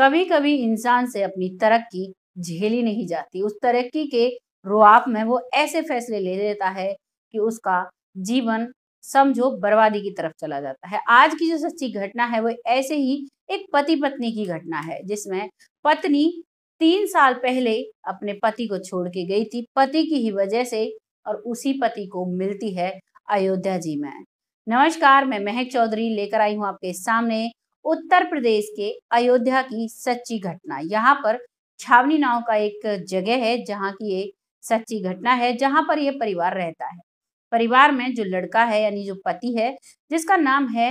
कभी कभी इंसान से अपनी तरक्की झेली नहीं जाती उस तरक्की के रुआप में वो ऐसे फैसले ले लेता है कि उसका जीवन समझो बर्बादी की तरफ चला जाता है आज की जो सच्ची घटना है वो ऐसे ही एक पति पत्नी की घटना है जिसमें पत्नी तीन साल पहले अपने पति को छोड़ के गई थी पति की ही वजह से और उसी पति को मिलती है अयोध्या जी में नमस्कार मैं महक चौधरी लेकर आई हूँ आपके सामने उत्तर प्रदेश के अयोध्या की सच्ची घटना यहाँ पर छावनी नाव का एक जगह है जहाँ की ये सच्ची घटना है जहाँ पर यह परिवार रहता है परिवार में जो लड़का है यानी जो पति है जिसका नाम है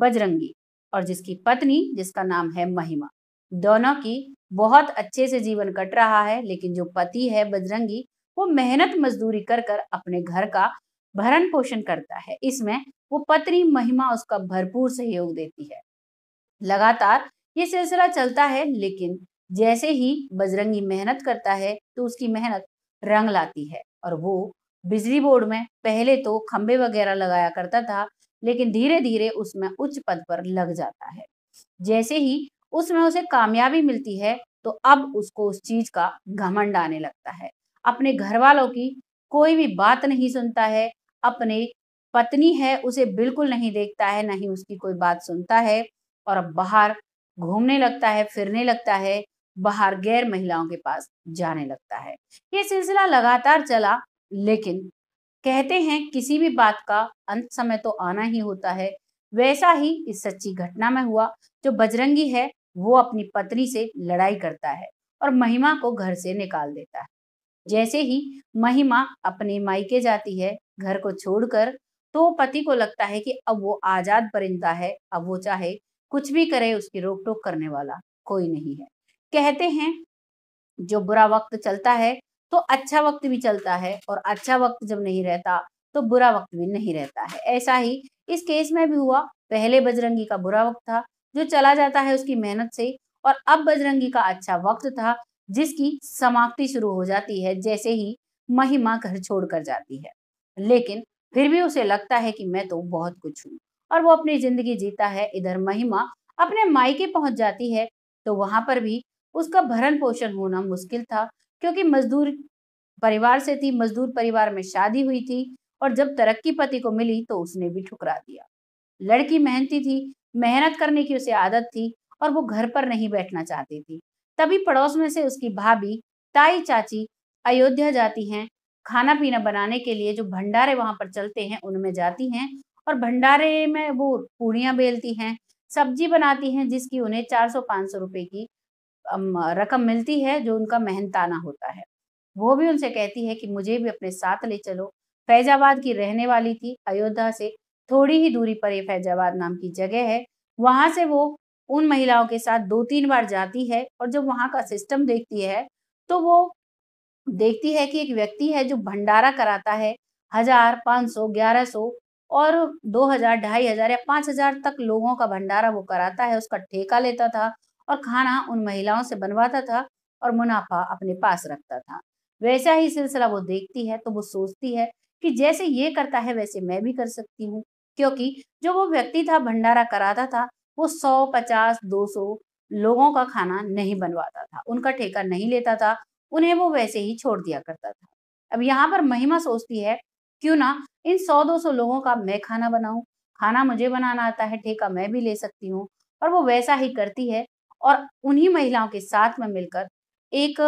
बजरंगी और जिसकी पत्नी जिसका नाम है महिमा दोनों की बहुत अच्छे से जीवन कट रहा है लेकिन जो पति है बजरंगी वो मेहनत मजदूरी कर कर अपने घर का भरण पोषण करता है इसमें वो पत्नी महिमा उसका भरपूर सहयोग देती है लगातार ये सिलसिला चलता है लेकिन जैसे ही बजरंगी मेहनत करता है तो उसकी मेहनत रंग लाती है और वो बिजली बोर्ड में पहले तो खंबे वगैरह लगाया करता था लेकिन धीरे धीरे उसमें उच्च पद पर लग जाता है जैसे ही उसमें उसे कामयाबी मिलती है तो अब उसको उस चीज का घमंड आने लगता है अपने घर वालों की कोई भी बात नहीं सुनता है अपने पत्नी है उसे बिल्कुल नहीं देखता है ना ही उसकी कोई बात सुनता है और अब बाहर घूमने लगता है फिरने लगता है बाहर गैर महिलाओं के पास जाने लगता है ये सिलसिला लगातार चला लेकिन कहते हैं किसी भी बात का अंत समय तो आना ही होता है वैसा ही इस सच्ची घटना में हुआ जो बजरंगी है वो अपनी पत्नी से लड़ाई करता है और महिमा को घर से निकाल देता है जैसे ही महिमा अपने मायके जाती है घर को छोड़कर तो पति को लगता है कि अब वो आजाद परिंदा है अब वो चाहे कुछ भी करे उसकी रोक टोक करने वाला कोई नहीं है कहते हैं जो बुरा वक्त चलता है तो अच्छा वक्त भी चलता है और अच्छा वक्त जब नहीं रहता तो बुरा वक्त भी नहीं रहता है ऐसा ही इस केस में भी हुआ पहले बजरंगी का बुरा वक्त था जो चला जाता है उसकी मेहनत से और अब बजरंगी का अच्छा वक्त था जिसकी समाप्ति शुरू हो जाती है जैसे ही महिमा घर छोड़ कर जाती है लेकिन फिर भी उसे लगता है कि मैं तो बहुत कुछ हूँ और वो अपनी जिंदगी जीता है इधर महिमा अपने मायके पहुंच जाती है तो वहां पर भी उसका भरण पोषण होना मुश्किल था क्योंकि मजदूर परिवार से थी मजदूर परिवार में शादी हुई थी और जब तरक्की पति को मिली तो उसने भी ठुकरा दिया लड़की मेहनती थी मेहनत करने की उसे आदत थी और वो घर पर नहीं बैठना चाहती थी तभी पड़ोस में से उसकी भाभी ताई चाची अयोध्या जाती हैं खाना पीना बनाने के लिए जो भंडारे वहां पर चलते हैं उनमें जाती हैं और भंडारे में वो पूड़ियाँ बेलती हैं सब्जी बनाती हैं जिसकी उन्हें चार सौ पाँच सौ रुपये की रकम मिलती है जो उनका मेहनताना होता है वो भी उनसे कहती है कि मुझे भी अपने साथ ले चलो फैजाबाद की रहने वाली थी अयोध्या से थोड़ी ही दूरी पर ये फैजाबाद नाम की जगह है वहाँ से वो उन महिलाओं के साथ दो तीन बार जाती है और जब वहाँ का सिस्टम देखती है तो वो देखती है कि एक व्यक्ति है जो भंडारा कराता है हजार पाँच सौ ग्यारह सौ और दो हजार ढाई हजार या पांच हजार तक लोगों का भंडारा वो कराता है उसका ठेका लेता था और खाना उन महिलाओं से बनवाता था और मुनाफा अपने पास रखता था वैसा ही सिलसिला वो देखती है तो वो सोचती है कि जैसे ये करता है वैसे मैं भी कर सकती हूँ क्योंकि जो वो व्यक्ति था भंडारा कराता था वो सौ पचास दो सौ लोगों का खाना नहीं बनवाता था उनका ठेका नहीं लेता था उन्हें वो वैसे ही छोड़ दिया करता था अब यहाँ पर महिमा सोचती है क्यों ना इन सौ दो सौ लोगों का मैं खाना बनाऊं खाना मुझे बनाना आता है ठेका मैं भी ले सकती हूँ और वो वैसा ही करती है और उन्हीं महिलाओं के साथ में मिलकर एक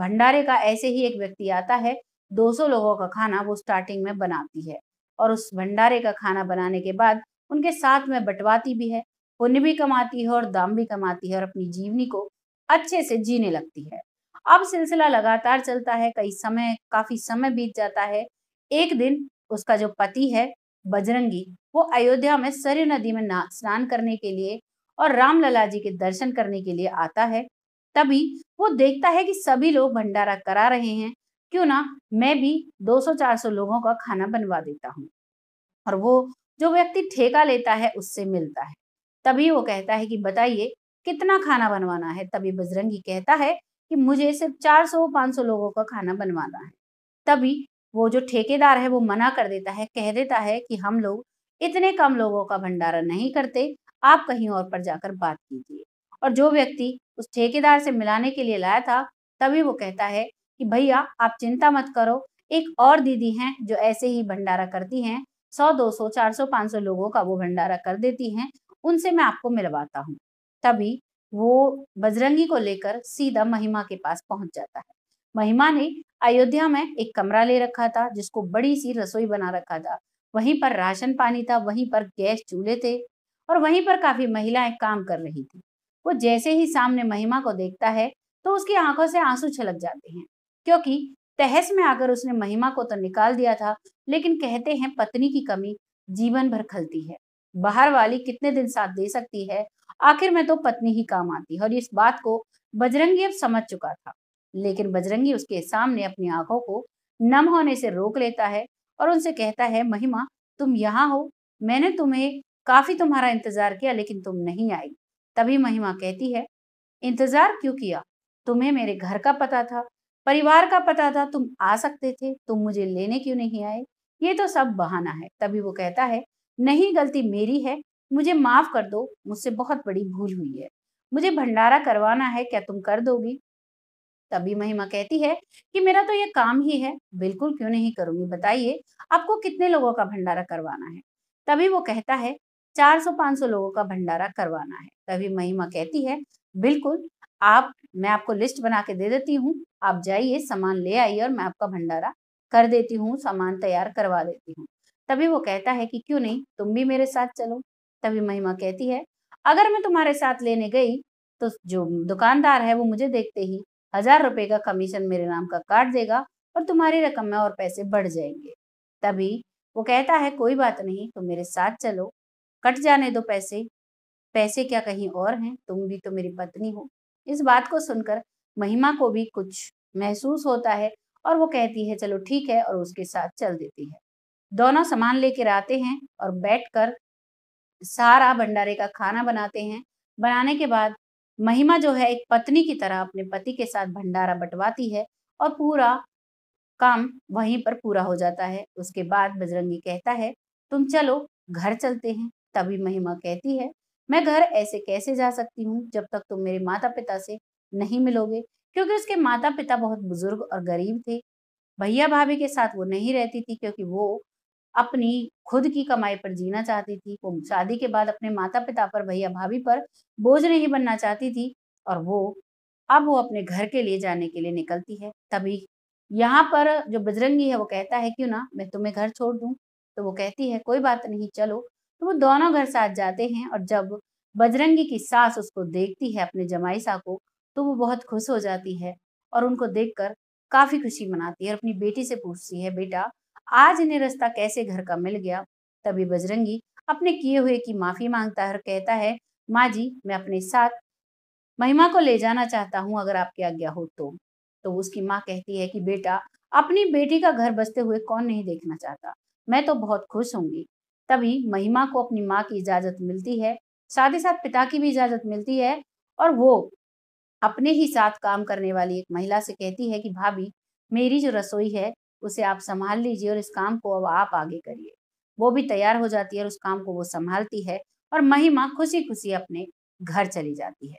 भंडारे का ऐसे ही एक व्यक्ति आता है 200 लोगों का खाना वो स्टार्टिंग में बनाती है और उस भंडारे का खाना बनाने के बाद उनके साथ में बंटवाती भी है पुण्य भी कमाती है और दाम भी कमाती है और अपनी जीवनी को अच्छे से जीने लगती है अब सिलसिला लगातार चलता है कई समय काफी समय बीत जाता है एक दिन उसका जो पति है बजरंगी वो अयोध्या में सरयू नदी में स्नान करने के लिए और रामलला जी के दर्शन करने के लिए आता है तभी वो देखता है कि सभी लोग भंडारा करा रहे हैं क्यों ना मैं भी 200-400 लोगों का खाना बनवा देता हूँ और वो जो व्यक्ति ठेका लेता है उससे मिलता है तभी वो कहता है कि बताइए कितना खाना बनवाना है तभी बजरंगी कहता है कि मुझे सिर्फ 400-500 लोगों का खाना बनवाना है तभी वो जो ठेकेदार है वो मना कर देता है कह देता है कि हम लोग इतने कम लोगों का भंडारा नहीं करते आप कहीं और पर जाकर बात कीजिए और जो व्यक्ति उस ठेकेदार से मिलाने के लिए लाया था तभी वो कहता है कि भैया आप चिंता मत करो एक और दीदी हैं जो ऐसे ही भंडारा करती हैं सौ दो सौ चार सौ पाँच सौ लोगों का वो भंडारा कर देती हैं उनसे मैं आपको मिलवाता हूँ तभी वो बजरंगी को लेकर सीधा महिमा के पास पहुंच जाता है महिमा ने अयोध्या में एक कमरा ले रखा था जिसको बड़ी सी रसोई बना रखा था वहीं पर राशन पानी था वहीं पर गैस चूल्हे थे और वहीं पर काफी महिलाएं काम कर रही थी वो जैसे ही सामने महिमा को देखता है तो उसकी आंखों से आंसू छलक जाते हैं क्योंकि तहस में आकर उसने महिमा को तो निकाल दिया था लेकिन कहते हैं पत्नी की कमी जीवन भर खलती है बाहर वाली कितने दिन साथ दे सकती है आखिर में तो पत्नी ही काम आती है और इस बात को बजरंगी अब समझ चुका था लेकिन बजरंगी उसके सामने अपनी आंखों को नम होने से रोक लेता है और उनसे कहता है महिमा तुम यहाँ हो मैंने तुम्हें काफी तुम्हारा इंतजार किया लेकिन तुम नहीं आई तभी महिमा कहती है इंतजार क्यों किया तुम्हें मेरे घर का पता था परिवार का पता था तुम आ सकते थे तुम मुझे लेने क्यों नहीं आए ये तो सब बहाना है तभी वो कहता है नहीं गलती मेरी है मुझे माफ कर दो मुझसे बहुत बड़ी भूल हुई है मुझे भंडारा करवाना है क्या तुम कर दोगी तभी महिमा कहती है कि मेरा तो ये काम ही है बिल्कुल क्यों नहीं करूंगी बताइए आपको कितने लोगों का भंडारा करवाना है तभी वो कहता है चार सौ पांच सौ लोगों का भंडारा करवाना है तभी महिमा कहती है बिल्कुल आप मैं आपको लिस्ट बना के दे देती हूँ आप जाइए सामान ले आइए और मैं आपका भंडारा कर देती हूँ सामान तैयार करवा देती हूँ तभी वो कहता है कि क्यों नहीं तुम भी मेरे साथ चलो तभी महिमा कहती है अगर मैं तुम्हारे साथ लेने गई तो जो दुकानदार है वो मुझे देखते ही हजार रुपए का कमीशन मेरे नाम का काट देगा और तुम्हारी रकम में और पैसे बढ़ जाएंगे तभी वो कहता है कोई बात नहीं तुम मेरे साथ चलो कट जाने दो पैसे पैसे क्या कहीं और हैं तुम भी तो मेरी पत्नी हो इस बात को सुनकर महिमा को भी कुछ महसूस होता है और वो कहती है चलो ठीक है और उसके साथ चल देती है दोनों सामान लेकर आते हैं और बैठकर सारा भंडारे का खाना बनाते हैं बनाने के बाद महिमा जो है एक पत्नी की तरह अपने पति के साथ भंडारा बंटवाती है और पूरा काम वहीं पर पूरा हो जाता है उसके बाद बजरंगी कहता है तुम चलो घर चलते हैं तभी महिमा कहती है मैं घर ऐसे कैसे जा सकती हूँ जब तक तुम मेरे माता पिता से नहीं मिलोगे क्योंकि उसके माता पिता बहुत बुजुर्ग और गरीब थे भैया भाभी के साथ वो नहीं रहती थी क्योंकि वो अपनी खुद की कमाई पर जीना चाहती थी वो शादी के बाद अपने माता पिता पर भैया भाभी पर बोझ नहीं बनना चाहती थी और वो अब वो अपने घर के लिए जाने के लिए निकलती है तभी यहाँ पर जो बजरंगी है वो कहता है क्यों ना मैं तुम्हें घर छोड़ दूँ तो वो कहती है कोई बात नहीं चलो तो वो दोनों घर साथ जाते हैं और जब बजरंगी की सास उसको देखती है अपने जमाई सा को तो वो बहुत खुश हो जाती है और उनको देखकर काफी खुशी मनाती है और अपनी बेटी से पूछती है बेटा आज इन्हें रास्ता कैसे घर का मिल गया तभी बजरंगी अपने किए हुए की माफी मांगता है कहता है माँ जी मैं अपने साथ महिमा को ले जाना चाहता हूँ अगर आपकी आज्ञा हो तो तो उसकी माँ कहती है कि बेटा अपनी बेटी का घर बसते हुए कौन नहीं देखना चाहता मैं तो बहुत खुश होंगी तभी महिमा को अपनी माँ की इजाजत मिलती है साथ ही साथ पिता की भी इजाजत मिलती है और वो अपने ही साथ काम करने वाली एक महिला से कहती है कि भाभी मेरी जो रसोई है उसे आप संभाल लीजिए और इस काम को अब आप आगे करिए वो भी तैयार हो जाती है और उस काम को वो संभालती है और महिमा खुशी खुशी अपने घर चली जाती है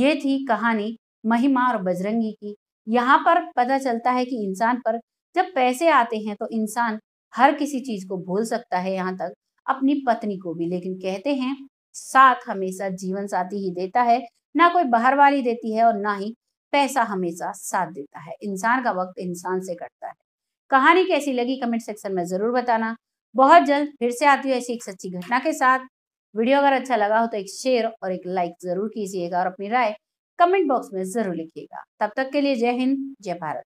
ये थी कहानी महिमा और बजरंगी की यहाँ पर पता चलता है कि इंसान पर जब पैसे आते हैं तो इंसान हर किसी चीज को भूल सकता है यहाँ तक अपनी पत्नी को भी लेकिन कहते हैं साथ हमेशा जीवन साथी ही देता है ना कोई बाहर वाली देती है और ना ही पैसा हमेशा साथ देता है इंसान का वक्त इंसान से कटता है कहानी कैसी लगी कमेंट सेक्शन में ज़रूर बताना बहुत जल्द फिर से आती है ऐसी एक सच्ची घटना के साथ वीडियो अगर अच्छा लगा हो तो एक शेयर और एक लाइक ज़रूर कीजिएगा और अपनी राय कमेंट बॉक्स में ज़रूर लिखिएगा तब तक के लिए जय हिंद जय भारत